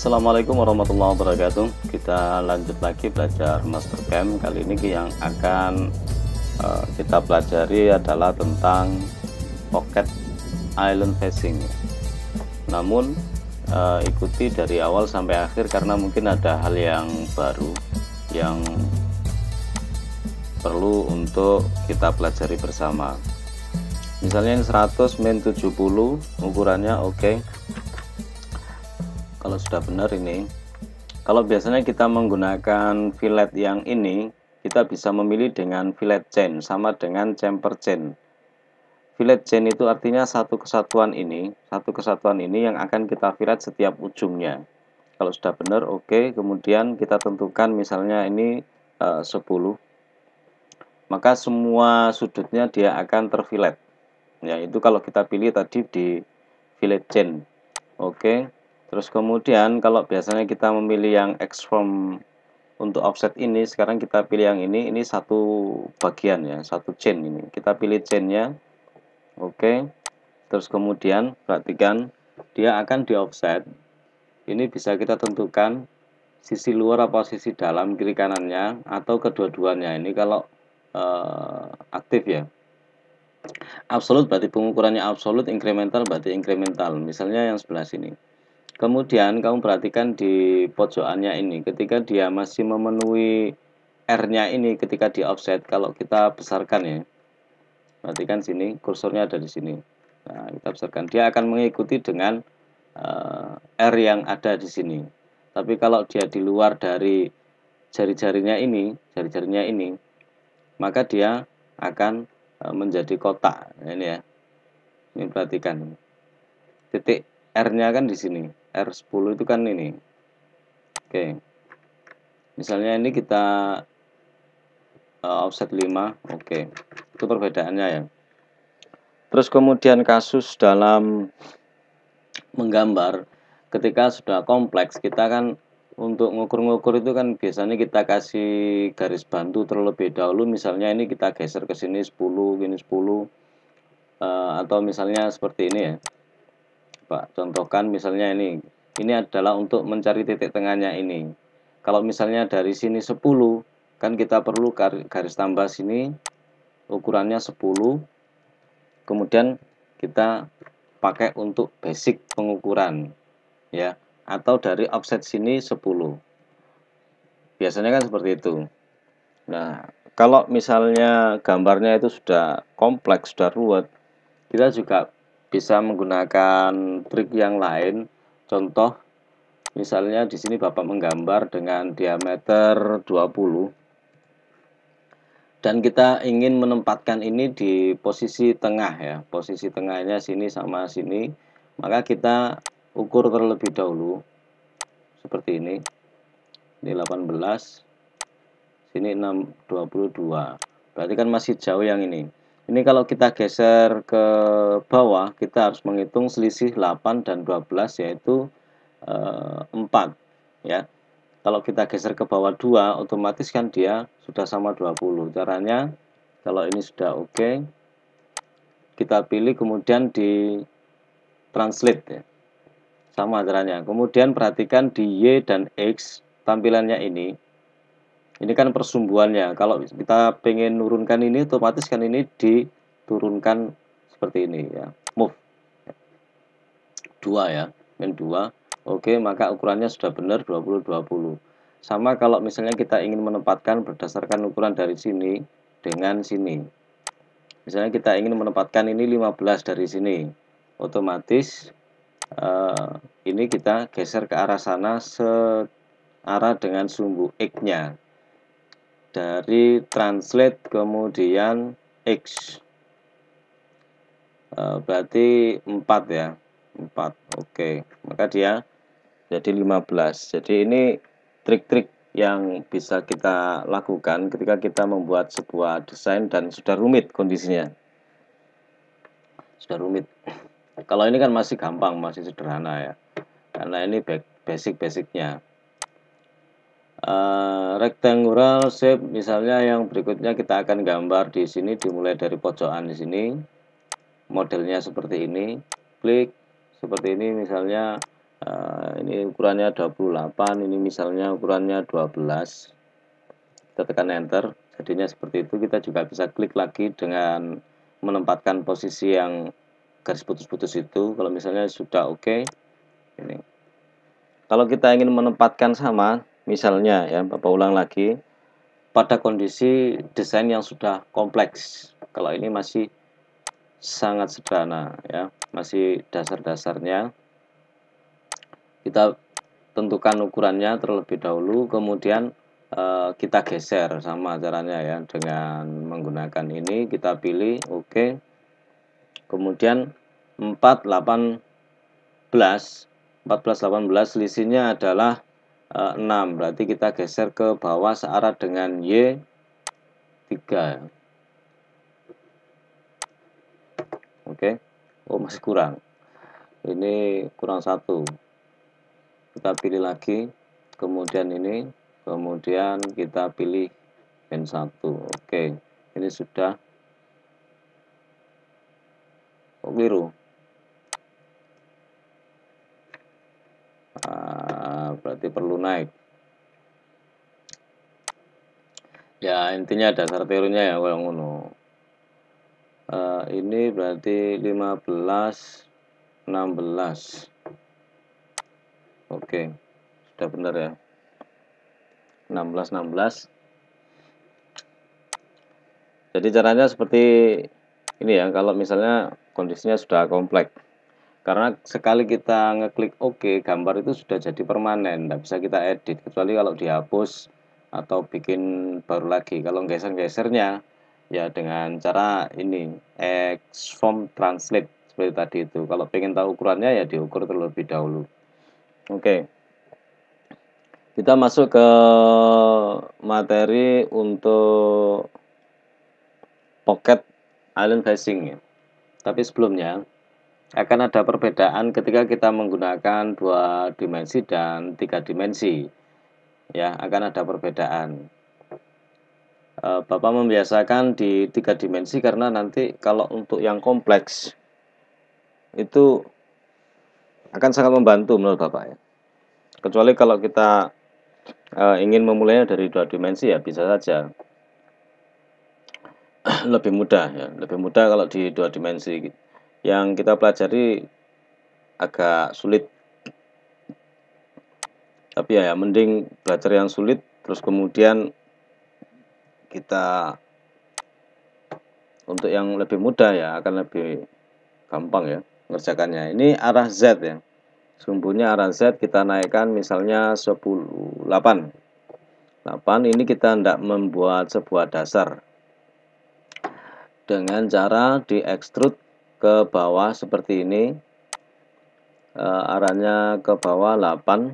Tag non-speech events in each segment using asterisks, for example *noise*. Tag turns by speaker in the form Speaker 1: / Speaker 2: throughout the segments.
Speaker 1: Assalamualaikum warahmatullahi wabarakatuh kita lanjut lagi belajar master Cam. kali ini yang akan uh, kita pelajari adalah tentang pocket island facing namun uh, ikuti dari awal sampai akhir karena mungkin ada hal yang baru yang perlu untuk kita pelajari bersama misalnya yang 100 min 70 ukurannya oke okay kalau sudah benar ini kalau biasanya kita menggunakan fillet yang ini kita bisa memilih dengan fillet chain sama dengan chamfer chain fillet chain itu artinya satu kesatuan ini satu kesatuan ini yang akan kita fillet setiap ujungnya kalau sudah benar oke okay. kemudian kita tentukan misalnya ini eh, uh, 10 maka semua sudutnya dia akan terfillet. ya itu kalau kita pilih tadi di fillet chain oke okay. Terus kemudian kalau biasanya kita memilih yang X form untuk offset ini, sekarang kita pilih yang ini, ini satu bagian ya, satu chain ini. Kita pilih chainnya, oke. Terus kemudian perhatikan dia akan di offset. Ini bisa kita tentukan sisi luar atau sisi dalam kiri kanannya atau kedua-duanya. Ini kalau uh, aktif ya. Absolut berarti pengukurannya absolut, incremental berarti incremental. Misalnya yang sebelah sini. Kemudian kamu perhatikan di pojokannya ini, ketika dia masih memenuhi R-nya ini ketika di offset, kalau kita besarkan ya, perhatikan sini, kursornya ada di sini. Nah, kita besarkan, dia akan mengikuti dengan uh, R yang ada di sini. Tapi kalau dia di luar dari jari-jarinya ini, jari-jarinya ini, maka dia akan uh, menjadi kotak. Ini ya, ini perhatikan, titik R-nya kan di sini R10 itu kan ini. Oke. Misalnya ini kita uh, offset 5, oke. Itu perbedaannya ya. Terus kemudian kasus dalam menggambar ketika sudah kompleks kita kan untuk ngukur-ngukur itu kan biasanya kita kasih garis bantu terlebih dahulu misalnya ini kita geser ke sini 10 ini 10 eh, atau misalnya seperti ini ya Pak contohkan misalnya ini ini adalah untuk mencari titik tengahnya ini kalau misalnya dari sini 10 kan kita perlu garis tambah sini ukurannya 10 kemudian kita pakai untuk basic pengukuran ya atau dari offset sini 10 biasanya kan seperti itu nah kalau misalnya gambarnya itu sudah kompleks sudah ruwet kita juga bisa menggunakan trik yang lain. Contoh, misalnya di sini Bapak menggambar dengan diameter 20. Dan kita ingin menempatkan ini di posisi tengah ya. Posisi tengahnya sini sama sini. Maka kita ukur terlebih dahulu. Seperti ini. Ini 18. Sini 6, 22. Berarti kan masih jauh yang ini. Ini kalau kita geser ke bawah, kita harus menghitung selisih 8 dan 12 yaitu e, eh, 4 ya. Kalau kita geser ke bawah 2, otomatis kan dia sudah sama 20. Caranya kalau ini sudah oke, okay, kita pilih kemudian di translate ya. Sama caranya. Kemudian perhatikan di Y dan X tampilannya ini ini kan persumbuannya. Kalau kita pengen nurunkan ini, otomatis kan ini diturunkan seperti ini ya. Move. dua ya. Min dua. Oke, maka ukurannya sudah benar 20-20. Sama kalau misalnya kita ingin menempatkan berdasarkan ukuran dari sini dengan sini. Misalnya kita ingin menempatkan ini 15 dari sini. Otomatis Uh, ini kita geser ke arah sana searah dengan sumbu X-nya dari translate kemudian X e, berarti 4 ya 4 oke maka dia jadi 15 jadi ini trik-trik yang bisa kita lakukan ketika kita membuat sebuah desain dan sudah rumit kondisinya sudah rumit kalau ini kan masih gampang masih sederhana ya karena ini basic-basicnya Rectangle eh, rectangular shape misalnya yang berikutnya kita akan gambar di sini dimulai dari pojokan di sini modelnya seperti ini klik seperti ini misalnya uh, ini ukurannya 28 ini misalnya ukurannya 12 kita tekan enter jadinya seperti itu kita juga bisa klik lagi dengan menempatkan posisi yang garis putus-putus itu kalau misalnya sudah oke okay, ini kalau kita ingin menempatkan sama Misalnya ya, Bapak ulang lagi, pada kondisi desain yang sudah kompleks. Kalau ini masih sangat sederhana ya, masih dasar-dasarnya. Kita tentukan ukurannya terlebih dahulu, kemudian eh, kita geser sama caranya ya dengan menggunakan ini kita pilih oke. Okay. Kemudian 4 18 14 18 selisihnya adalah 6 eh, berarti kita geser ke bawah searah dengan Y 3 oke oh masih kurang ini kurang satu kita pilih lagi kemudian ini kemudian kita pilih n 1 oke ini sudah oh, keliru berarti perlu naik ya intinya dasar teorinya ya kalau ngono uh, ini berarti 15 16 oke okay. sudah benar ya 16 16 jadi caranya seperti ini ya kalau misalnya kondisinya sudah kompleks karena sekali kita ngeklik OK, gambar itu sudah jadi permanen, tidak bisa kita edit. Kecuali kalau dihapus atau bikin baru lagi. Kalau geser-gesernya, ya dengan cara ini, Xform Translate seperti tadi itu. Kalau pengen tahu ukurannya, ya diukur terlebih dahulu. Oke. Kita masuk ke materi untuk pocket island facing Tapi sebelumnya akan ada perbedaan ketika kita menggunakan dua dimensi dan tiga dimensi. Ya, akan ada perbedaan. E, Bapak membiasakan di tiga dimensi karena nanti kalau untuk yang kompleks itu akan sangat membantu menurut Bapak ya. Kecuali kalau kita e, ingin memulainya dari dua dimensi ya bisa saja *clears throat* lebih mudah ya, lebih mudah kalau di dua dimensi gitu yang kita pelajari agak sulit tapi ya, ya mending belajar yang sulit terus kemudian kita untuk yang lebih mudah ya akan lebih gampang ya ngerjakannya ini arah Z ya sumbunya arah Z kita naikkan misalnya 108 8 ini kita tidak membuat sebuah dasar dengan cara di extrude ke bawah seperti ini e, arahnya ke bawah 8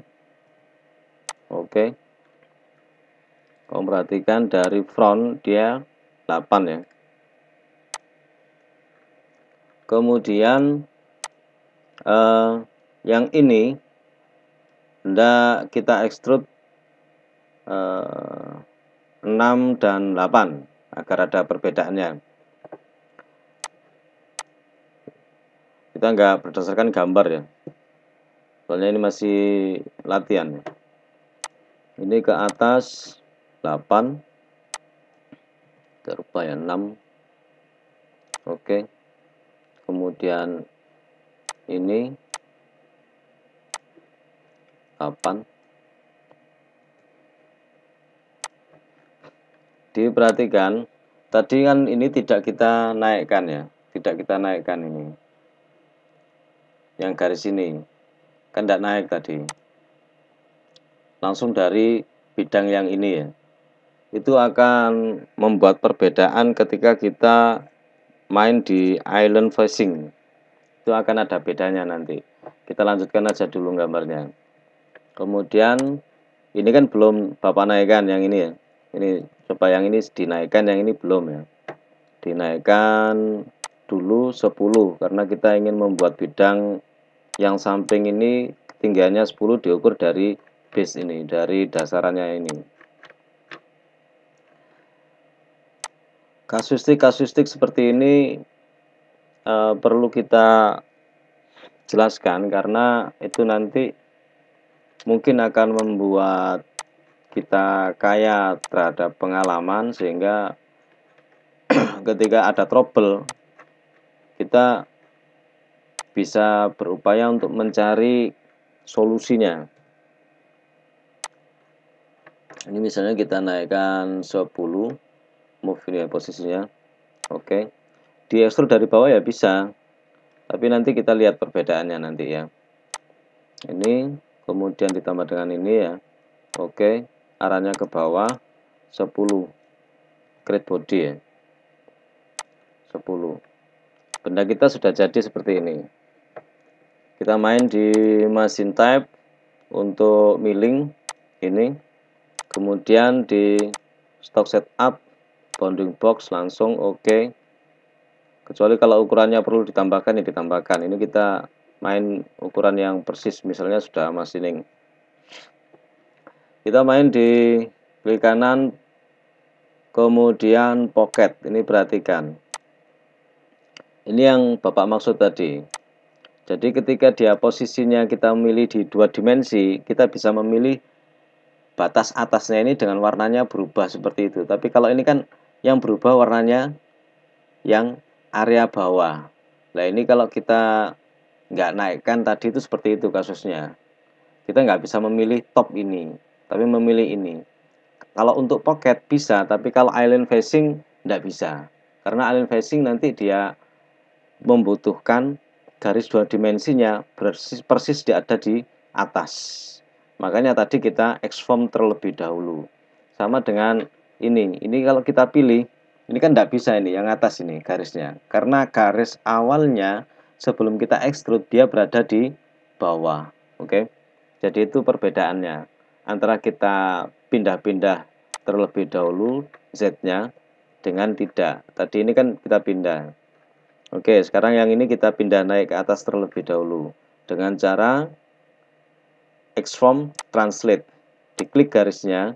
Speaker 1: oke kau perhatikan dari front dia 8 ya kemudian eh, yang ini hendak kita extrude eh, 6 dan 8 agar ada perbedaannya kita nggak berdasarkan gambar ya soalnya ini masih latihan ya. ini ke atas 8 terupa ya 6 oke kemudian ini 8 diperhatikan tadi kan ini tidak kita naikkan ya tidak kita naikkan ini yang garis ini kan tidak naik tadi langsung dari bidang yang ini ya itu akan membuat perbedaan ketika kita main di island facing itu akan ada bedanya nanti kita lanjutkan aja dulu gambarnya kemudian ini kan belum bapak naikkan yang ini ya ini coba yang ini dinaikkan yang ini belum ya dinaikkan dulu 10 karena kita ingin membuat bidang yang samping ini ketinggiannya 10 diukur dari base ini dari dasarannya ini kasustik-kasustik seperti ini e, perlu kita jelaskan karena itu nanti mungkin akan membuat kita kaya terhadap pengalaman sehingga *clears throat* ketika ada trouble kita bisa berupaya untuk mencari solusinya. Ini misalnya kita naikkan 10 move ini ya posisinya. Oke. Di ekstrud dari bawah ya bisa. Tapi nanti kita lihat perbedaannya nanti ya. Ini kemudian ditambah dengan ini ya. Oke, arahnya ke bawah 10. Create body ya. 10 benda kita sudah jadi seperti ini kita main di mesin type untuk milling ini kemudian di stock setup bonding box langsung oke okay. kecuali kalau ukurannya perlu ditambahkan ya ditambahkan ini kita main ukuran yang persis misalnya sudah masining kita main di klik kanan kemudian pocket ini perhatikan ini yang Bapak maksud tadi. Jadi ketika dia posisinya kita memilih di dua dimensi, kita bisa memilih batas atasnya ini dengan warnanya berubah seperti itu. Tapi kalau ini kan yang berubah warnanya yang area bawah. Nah ini kalau kita nggak naikkan tadi itu seperti itu kasusnya. Kita nggak bisa memilih top ini, tapi memilih ini. Kalau untuk pocket bisa, tapi kalau island facing nggak bisa. Karena island facing nanti dia membutuhkan garis dua dimensinya persis, persis di ada di atas. Makanya tadi kita exform terlebih dahulu. Sama dengan ini. Ini kalau kita pilih, ini kan tidak bisa ini, yang atas ini garisnya. Karena garis awalnya sebelum kita extrude, dia berada di bawah. Oke, jadi itu perbedaannya. Antara kita pindah-pindah terlebih dahulu Z-nya dengan tidak. Tadi ini kan kita pindah. Oke, sekarang yang ini kita pindah naik ke atas terlebih dahulu dengan cara xform translate. Diklik garisnya,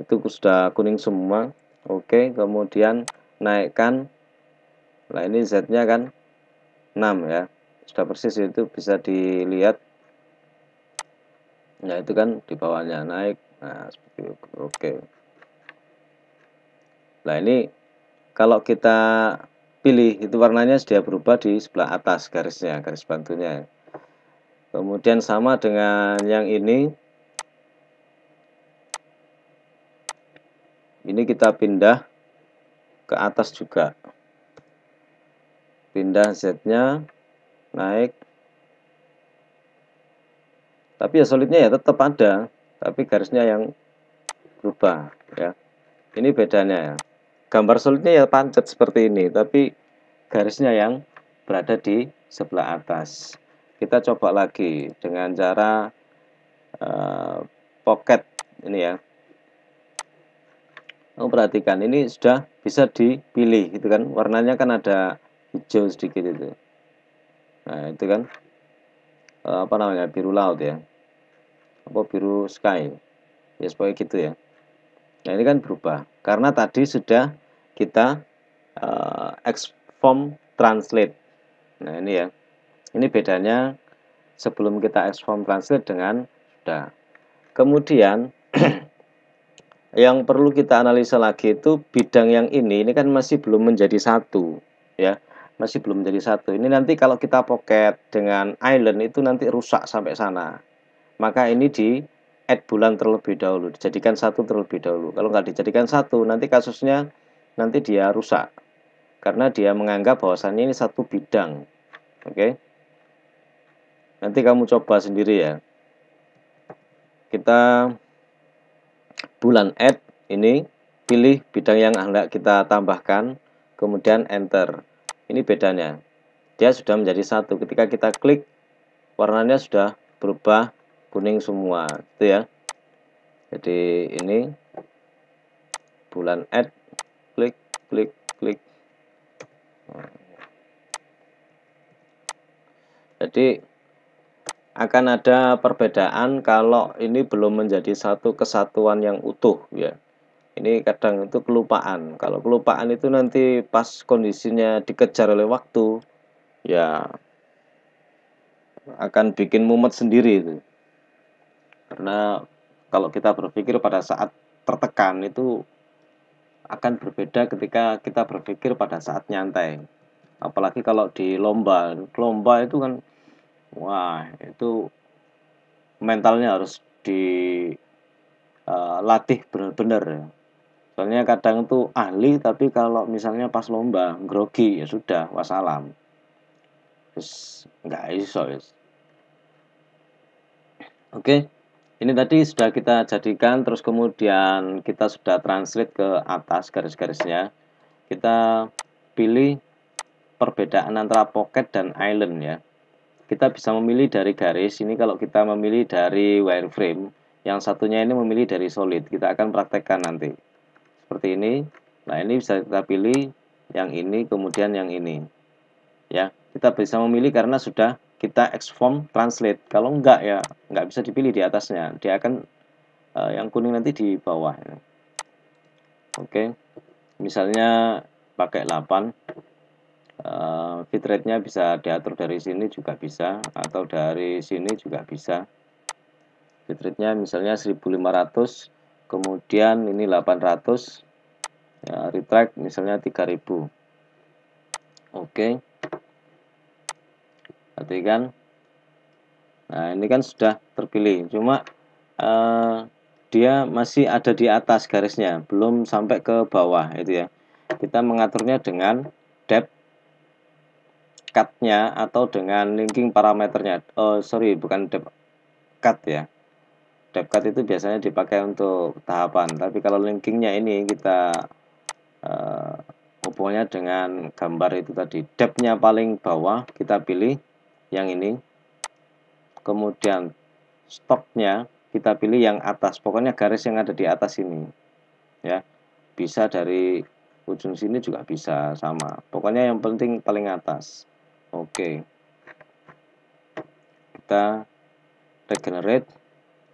Speaker 1: itu sudah kuning semua. Oke, kemudian naikkan, nah ini Z-nya kan 6 ya, sudah persis itu bisa dilihat. Nah itu kan di bawahnya naik, nah seperti itu. Oke. Nah ini kalau kita pilih itu warnanya sudah berubah di sebelah atas garisnya garis bantunya kemudian sama dengan yang ini ini kita pindah ke atas juga pindah Z nya naik tapi ya solidnya ya tetap ada tapi garisnya yang berubah ya ini bedanya ya gambar solidnya ya pancet seperti ini tapi garisnya yang berada di sebelah atas kita coba lagi dengan cara uh, pocket ini ya oh, perhatikan ini sudah bisa dipilih gitu kan warnanya kan ada hijau sedikit itu nah itu kan uh, apa namanya biru laut ya apa biru sky ya seperti gitu ya Nah, ini kan berubah karena tadi sudah kita uh, eh, exform translate. Nah, ini ya. Ini bedanya sebelum kita exform translate dengan sudah. Kemudian *clears throat* yang perlu kita analisa lagi itu bidang yang ini ini kan masih belum menjadi satu ya masih belum menjadi satu ini nanti kalau kita pocket dengan island itu nanti rusak sampai sana maka ini di add bulan terlebih dahulu, dijadikan satu terlebih dahulu. Kalau nggak dijadikan satu, nanti kasusnya nanti dia rusak karena dia menganggap bahwasannya ini satu bidang. Oke, okay? nanti kamu coba sendiri ya. Kita bulan add ini pilih bidang yang hendak kita tambahkan, kemudian enter. Ini bedanya, dia sudah menjadi satu. Ketika kita klik, warnanya sudah berubah kuning semua itu ya jadi ini bulan add klik klik klik jadi akan ada perbedaan kalau ini belum menjadi satu kesatuan yang utuh ya ini kadang itu kelupaan kalau kelupaan itu nanti pas kondisinya dikejar oleh waktu ya akan bikin mumet sendiri itu karena kalau kita berpikir pada saat tertekan itu akan berbeda ketika kita berpikir pada saat nyantai. Apalagi kalau di lomba, lomba itu kan wah, itu mentalnya harus dilatih eh, uh, benar-benar ya. Soalnya kadang itu ahli tapi kalau misalnya pas lomba grogi ya sudah wassalam. Terus nggak iso. Oke. Okay. Ini tadi sudah kita jadikan, terus kemudian kita sudah translate ke atas garis-garisnya. Kita pilih perbedaan antara pocket dan island ya. Kita bisa memilih dari garis, ini kalau kita memilih dari wireframe, yang satunya ini memilih dari solid. Kita akan praktekkan nanti. Seperti ini. Nah ini bisa kita pilih yang ini, kemudian yang ini. Ya, kita bisa memilih karena sudah kita exform translate. Kalau enggak ya enggak bisa dipilih di atasnya. Dia akan uh, yang kuning nanti di bawah. Ya. Oke. Okay. Misalnya pakai 8. Uh, nya bisa diatur dari sini juga bisa atau dari sini juga bisa. Fitrate nya misalnya 1500, kemudian ini 800. Ya, retract misalnya 3000. Oke. Okay perhatikan nah ini kan sudah terpilih cuma eh, dia masih ada di atas garisnya belum sampai ke bawah itu ya kita mengaturnya dengan depth cutnya atau dengan linking parameternya oh sorry bukan depth cut ya depth cut itu biasanya dipakai untuk tahapan tapi kalau linkingnya ini kita eh, hubungannya dengan gambar itu tadi depthnya paling bawah kita pilih yang ini kemudian stoknya kita pilih yang atas pokoknya garis yang ada di atas ini ya bisa dari ujung sini juga bisa sama pokoknya yang penting paling atas oke kita regenerate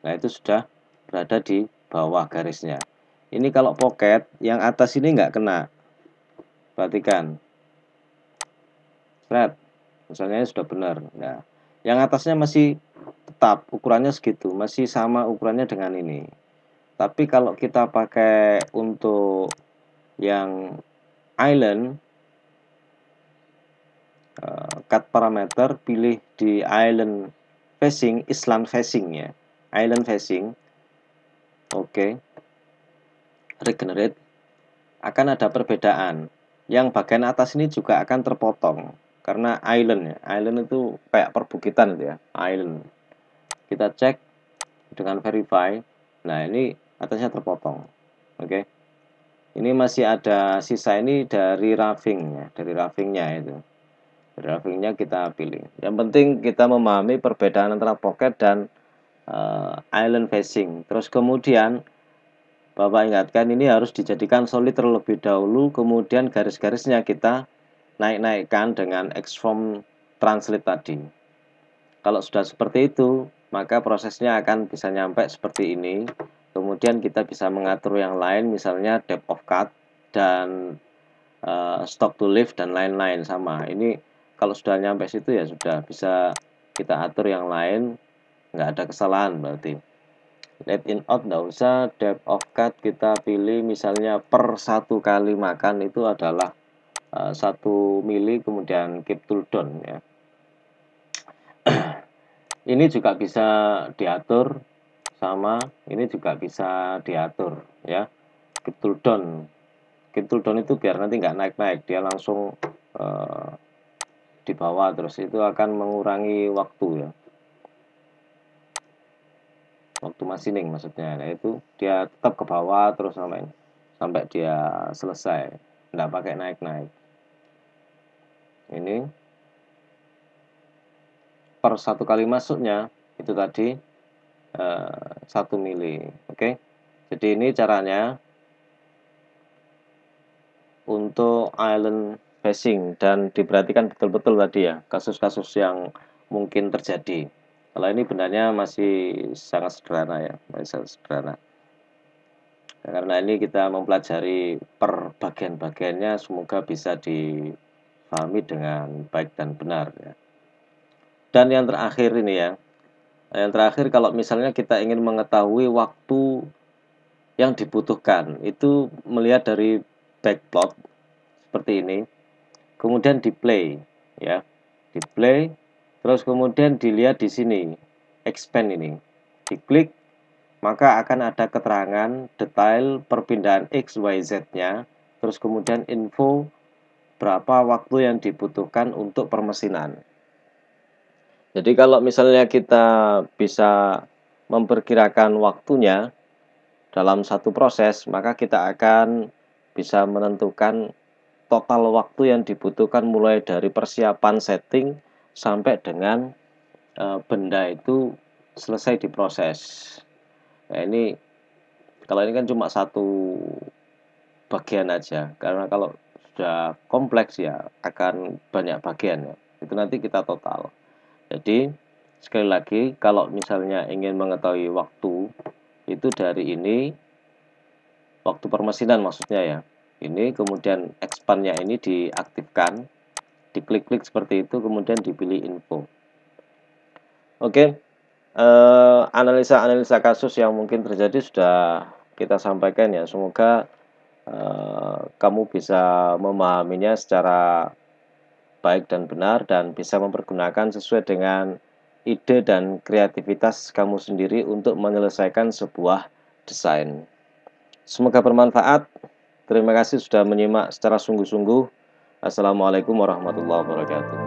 Speaker 1: nah itu sudah berada di bawah garisnya ini kalau pocket yang atas ini nggak kena perhatikan flat misalnya sudah benar ya. yang atasnya masih tetap ukurannya segitu masih sama ukurannya dengan ini tapi kalau kita pakai untuk yang island uh, cut parameter pilih di island facing island facing ya island facing oke okay. regenerate akan ada perbedaan yang bagian atas ini juga akan terpotong karena island ya island itu kayak perbukitan itu ya island kita cek dengan verify nah ini atasnya terpotong oke okay. ini masih ada sisa ini dari roughing ya dari roughingnya itu dari roughingnya kita pilih yang penting kita memahami perbedaan antara pocket dan uh, island facing terus kemudian Bapak ingatkan ini harus dijadikan solid terlebih dahulu kemudian garis-garisnya kita naik-naikkan dengan exform translate tadi. Kalau sudah seperti itu, maka prosesnya akan bisa nyampe seperti ini. Kemudian kita bisa mengatur yang lain, misalnya depth of cut dan uh, stock to lift dan lain-lain sama. Ini kalau sudah nyampe situ ya sudah bisa kita atur yang lain, nggak ada kesalahan berarti. Net in out nggak usah, depth of cut kita pilih misalnya per satu kali makan itu adalah Eh, satu mili kemudian keep tool down ya. *clears throat* ini juga bisa diatur sama ini juga bisa diatur ya keep tool down keep tool down itu biar nanti nggak naik-naik dia langsung uh, di bawah terus itu akan mengurangi waktu ya waktu masining maksudnya nah, itu dia tetap ke bawah terus sampai sampai dia selesai nggak pakai naik-naik ini per satu kali masuknya itu tadi eh, satu mili oke jadi ini caranya untuk island facing dan diperhatikan betul-betul tadi ya kasus-kasus yang mungkin terjadi kalau ini benarnya masih sangat sederhana ya masih sangat sederhana karena ini kita mempelajari per bagian-bagiannya semoga bisa di pahami dengan baik dan benar ya. Dan yang terakhir ini ya. Yang terakhir kalau misalnya kita ingin mengetahui waktu yang dibutuhkan itu melihat dari backplot seperti ini. Kemudian di play ya. Di play terus kemudian dilihat di sini expand ini. Diklik maka akan ada keterangan detail perpindahan x y z-nya terus kemudian info berapa waktu yang dibutuhkan untuk permesinan. Jadi kalau misalnya kita bisa memperkirakan waktunya dalam satu proses, maka kita akan bisa menentukan total waktu yang dibutuhkan mulai dari persiapan setting sampai dengan e, benda itu selesai diproses. Nah, ini kalau ini kan cuma satu bagian aja, karena kalau sudah kompleks ya akan banyak bagian ya. Itu nanti kita total. Jadi sekali lagi kalau misalnya ingin mengetahui waktu itu dari ini waktu permesinan maksudnya ya. Ini kemudian expandnya ini diaktifkan, diklik-klik seperti itu kemudian dipilih info. Oke. Eh, analisa-analisa kasus yang mungkin terjadi sudah kita sampaikan ya. Semoga Eh, kamu bisa memahaminya secara baik dan benar dan bisa mempergunakan sesuai dengan ide dan kreativitas kamu sendiri untuk menyelesaikan sebuah desain. Semoga bermanfaat. Terima kasih sudah menyimak secara sungguh-sungguh. Assalamualaikum warahmatullahi wabarakatuh.